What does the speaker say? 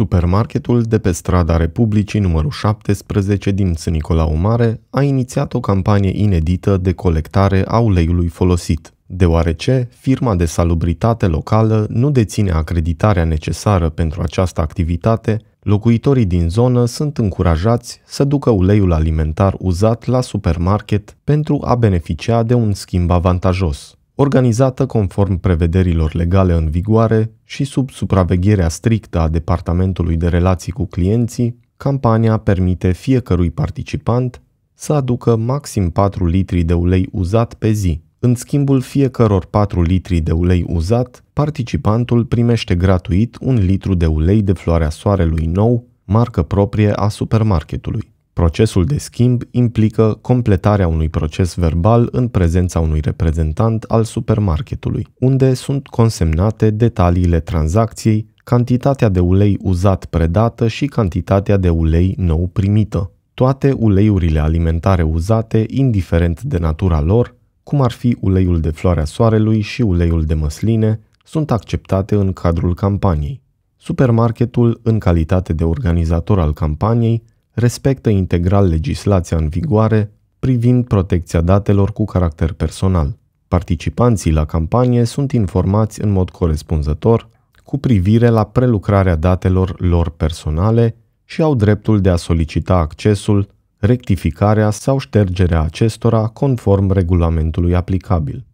Supermarketul de pe strada Republicii numărul 17 din S. Nicolau Mare a inițiat o campanie inedită de colectare a uleiului folosit, deoarece firma de salubritate locală nu deține acreditarea necesară pentru această activitate, locuitorii din zonă sunt încurajați să ducă uleiul alimentar uzat la supermarket pentru a beneficia de un schimb avantajos organizată conform prevederilor legale în vigoare și sub supravegherea strictă a Departamentului de Relații cu Clienții, campania permite fiecărui participant să aducă maxim 4 litri de ulei uzat pe zi. În schimbul fiecăror 4 litri de ulei uzat, participantul primește gratuit un litru de ulei de floarea soarelui nou, marcă proprie a supermarketului. Procesul de schimb implică completarea unui proces verbal în prezența unui reprezentant al supermarketului, unde sunt consemnate detaliile tranzacției, cantitatea de ulei uzat predată și cantitatea de ulei nou primită. Toate uleiurile alimentare uzate, indiferent de natura lor, cum ar fi uleiul de floarea soarelui și uleiul de măsline, sunt acceptate în cadrul campaniei. Supermarketul, în calitate de organizator al campaniei, respectă integral legislația în vigoare privind protecția datelor cu caracter personal. Participanții la campanie sunt informați în mod corespunzător cu privire la prelucrarea datelor lor personale și au dreptul de a solicita accesul, rectificarea sau ștergerea acestora conform regulamentului aplicabil.